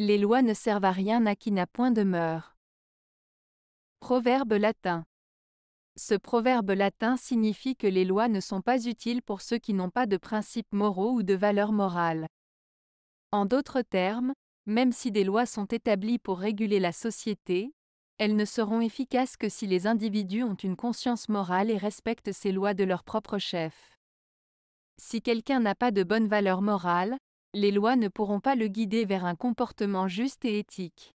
Les lois ne servent à rien à qui n'a point de mœurs. Proverbe latin. Ce proverbe latin signifie que les lois ne sont pas utiles pour ceux qui n'ont pas de principes moraux ou de valeurs morales. En d'autres termes, même si des lois sont établies pour réguler la société, elles ne seront efficaces que si les individus ont une conscience morale et respectent ces lois de leur propre chef. Si quelqu'un n'a pas de bonne valeur morale, les lois ne pourront pas le guider vers un comportement juste et éthique.